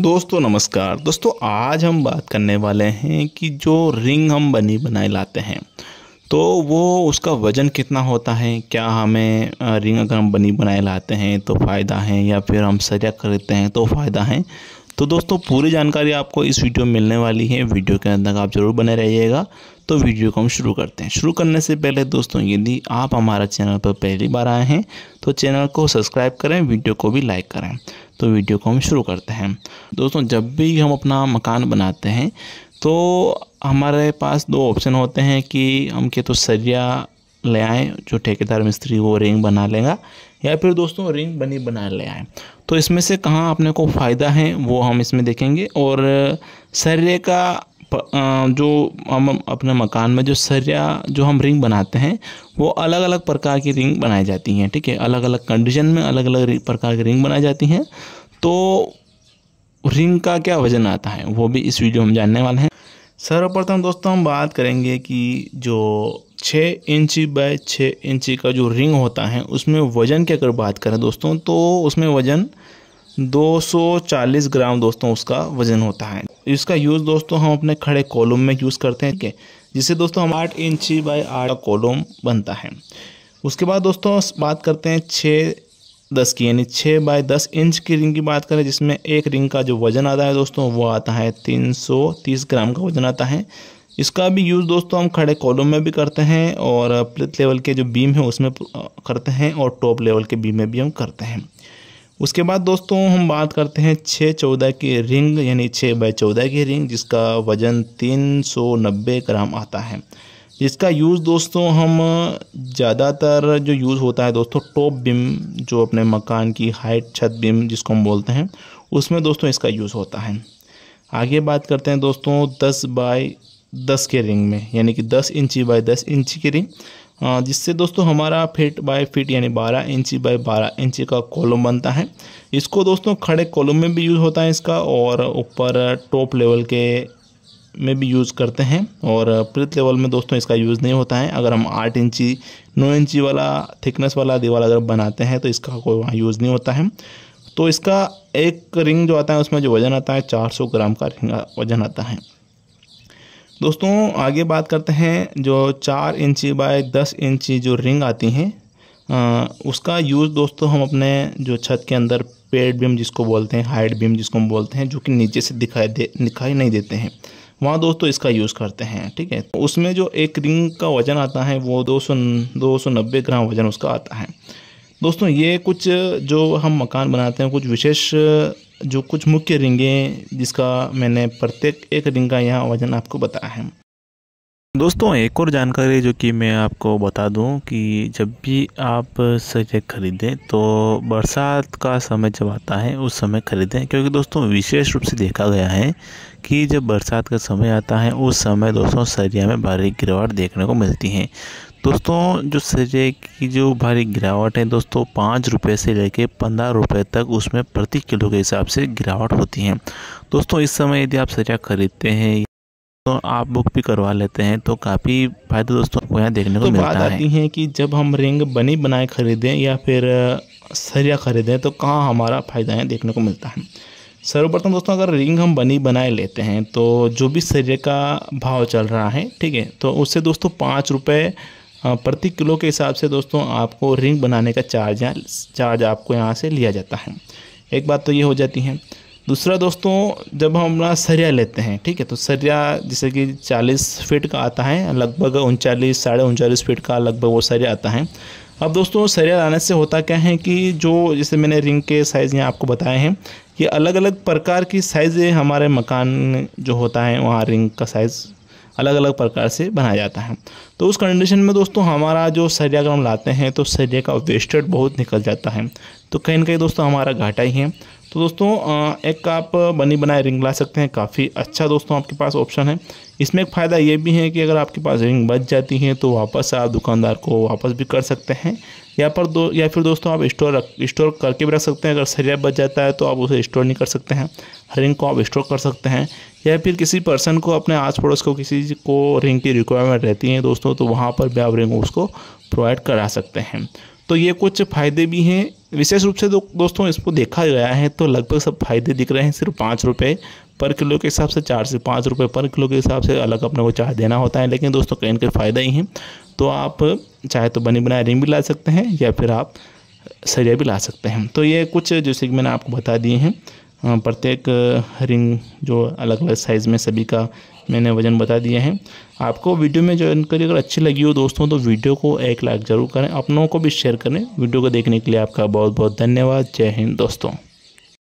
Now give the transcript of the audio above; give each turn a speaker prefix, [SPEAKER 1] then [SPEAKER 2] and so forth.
[SPEAKER 1] दोस्तों नमस्कार दोस्तों आज हम बात करने वाले हैं कि जो रिंग हम बनी बनाए लाते हैं तो वो उसका वज़न कितना होता है क्या हमें रिंग अगर हम बनी बनाए लाते हैं तो फ़ायदा है या फिर हम सजा खरीदते हैं तो फ़ायदा है तो दोस्तों पूरी जानकारी आपको इस वीडियो में मिलने वाली है वीडियो के अंदर आप ज़रूर बने रहिएगा तो वीडियो को हम शुरू करते हैं शुरू करने से पहले दोस्तों यदि आप हमारा चैनल पर पहली बार आए हैं तो चैनल को सब्सक्राइब करें वीडियो को भी लाइक करें तो वीडियो को हम शुरू करते हैं दोस्तों जब भी हम अपना मकान बनाते हैं तो हमारे पास दो ऑप्शन होते हैं कि हम के तो सरिया ले आएँ जो ठेकेदार मिस्त्री वो रिंग बना लेगा या फिर दोस्तों रिंग बनी बना ले आएँ तो इसमें से कहाँ अपने को फ़ायदा है वो हम इसमें देखेंगे और सरिया का जो हम अपने मकान में जो सरिया जो हम रिंग बनाते हैं वो अलग अलग प्रकार की रिंग बनाई जाती हैं ठीक है अलग अलग कंडीशन में अलग अलग प्रकार की रिंग बनाई जाती हैं तो रिंग का क्या वजन आता है वो भी इस वीडियो में जानने वाले हैं सर्वप्रथम दोस्तों हम बात करेंगे कि जो छः इंची बाय छः इंची का जो रिंग होता है उसमें वज़न की अगर बात करें दोस्तों तो उसमें वज़न 240 ग्राम दोस्तों उसका वज़न होता है इसका यूज़ दोस्तों हम अपने खड़े कॉलम में यूज़ करते हैं जिससे दोस्तों हम आठ इंची बाई आठ कॉलम बनता है उसके बाद दोस्तों बात करते हैं छः दस की यानी छः बाय दस इंच की रिंग की बात करें जिसमें एक रिंग का जो वज़न आता है दोस्तों वो आता है तीन सौ तीस ग्राम का वज़न आता है इसका भी यूज़ दोस्तों हम खड़े कॉलम में भी करते हैं और प्लेथ लेवल के जो बीम है उसमें करते हैं और टॉप लेवल के बीम में भी हम करते हैं उसके बाद दोस्तों हम बात करते हैं छः चौदह की रिंग यानी छः बाई चौदह की रिंग जिसका वज़न तीन सौ नब्बे ग्राम आता है जिसका यूज़ दोस्तों हम ज़्यादातर जो यूज़ होता है दोस्तों टॉप बिम जो अपने मकान की हाइट छत बिम जिसको हम बोलते हैं उसमें दोस्तों इसका यूज़ होता है आगे बात करते हैं दोस्तों दस बाई दस के रिंग में यानी कि दस इंची बाई दस इंची की रिंग जिससे दोस्तों हमारा फिट बाय फिट यानी 12 इंची बाय 12 इंची का कॉलम बनता है इसको दोस्तों खड़े कॉलम में भी यूज़ होता है इसका और ऊपर टॉप लेवल के में भी यूज़ करते हैं और प्रत लेवल में दोस्तों इसका यूज़ नहीं होता है अगर हम आठ इंची नौ इंची वाला थिकनेस वाला दीवार अगर बनाते हैं तो इसका कोई वहाँ यूज़ नहीं होता है तो इसका एक रिंग जो आता है उसमें जो वज़न आता है 400 ग्राम का रिंग वज़न आता है दोस्तों आगे बात करते हैं जो चार इंची बाय दस इंची जो रिंग आती हैं उसका यूज़ दोस्तों हम अपने जो छत के अंदर पेड बीम जिसको बोलते हैं हाइट बीम जिसको हम बोलते हैं जो कि नीचे से दिखाई दे दिखाई नहीं देते हैं वहाँ दोस्तों इसका यूज़ करते हैं ठीक है उसमें जो एक रिंग का वज़न आता है वो दो सौ दो सौ नब्बे ग्राम वज़न उसका आता है दोस्तों ये कुछ जो हम मकान बनाते हैं कुछ विशेष जो कुछ मुख्य रिंगें जिसका मैंने प्रत्येक एक रिंग का यहाँ वजन आपको बताया है दोस्तों एक और जानकारी जो कि मैं आपको बता दूं कि जब भी आप सजग खरीदें तो बरसात का समय जब आता है उस समय खरीदें क्योंकि दोस्तों विशेष रूप से देखा गया है कि जब बरसात का समय आता है उस समय दोस्तों सरिया में भारी गिरावट देखने को मिलती है दोस्तों जो सरिये की जो भारी गिरावट है दोस्तों पाँच रुपये से लेके पंद्रह रुपये तक उसमें प्रति किलो के हिसाब से गिरावट होती है दोस्तों इस समय यदि आप सरिया खरीदते हैं तो आप बुक भी करवा लेते हैं तो काफ़ी फायदा दोस्तों को यहाँ देखने को तो मिलता बात है। आती है कि जब हम रिंग बनी बनाए खरीदें या फिर सरिया खरीदें तो कहाँ हमारा फ़ायदा है देखने को मिलता है सर्वप्रथम दोस्तों अगर रिंग हम बनी बनाए लेते हैं तो जो भी सरिया का भाव चल रहा है ठीक है तो उससे दोस्तों पाँच रुपये प्रति किलो के हिसाब से दोस्तों आपको रिंग बनाने का चार्ज या चार्ज आपको यहाँ से लिया जाता है एक बात तो ये हो जाती है दूसरा दोस्तों जब हम अपना सरिया लेते हैं ठीक है तो सरिया जैसे कि 40 फीट का आता है लगभग उनचालीस साढ़े उनचालीस फीट का लगभग वो सरिया आता है अब दोस्तों सरिया लाने से होता क्या है कि जो जैसे मैंने रिंग के साइज़ यहाँ आपको बताए हैं ये अलग अलग प्रकार की साइज़ हमारे मकान जो होता है वहाँ रिंग का साइज़ अलग अलग प्रकार से बनाया जाता है तो उस कंडीशन में दोस्तों हमारा जो सरिया अगर हम लाते हैं तो सरिया का वेस्टेड बहुत निकल जाता है तो कहीं ना कहीं दोस्तों हमारा घाटा ही है तो दोस्तों एक आप बनी बनाए रिंग ला सकते हैं काफ़ी अच्छा दोस्तों आपके पास ऑप्शन है इसमें एक फ़ायदा ये भी है कि अगर आपके पास रिंग बच जाती है तो वापस आप दुकानदार को वापस भी कर सकते हैं या पर दो या फिर दोस्तों आप स्टोर रख स्टोर करके भी रख सकते हैं अगर सरिया बच जाता है तो आप उसे स्टोर नहीं कर सकते हैं रिंग को आप स्टोर कर सकते हैं या फिर किसी पर्सन को अपने आस पड़ोस को किसी को रिंग की रिक्वायरमेंट रहती है दोस्तों तो वहाँ पर भी आप रिंग उसको प्रोवाइड करा सकते हैं तो ये कुछ फ़ायदे भी हैं विशेष रूप से दो, दोस्तों इसको देखा गया है तो लगभग सब फायदे दिख रहे हैं सिर्फ पाँच रुपये पर किलो के हिसाब से चार से पाँच रुपये पर किलो के हिसाब से अलग अपने को चार्ज देना होता है लेकिन दोस्तों कहीं ना फ़ायदा ही हैं तो आप चाहे तो बनी बनाए रिंग भी ला सकते हैं या फिर आप सरिया भी ला सकते हैं तो ये कुछ जैसे कि मैंने आपको बता दिए हैं प्रत्येक रिंग जो अलग अलग साइज़ में सभी का मैंने वजन बता दिए हैं आपको वीडियो में ज्वाइन करिए अगर अच्छी लगी हो दोस्तों तो वीडियो को एक लाइक ज़रूर करें अपनों को भी शेयर करें वीडियो को देखने के लिए आपका बहुत बहुत धन्यवाद जय हिंद दोस्तों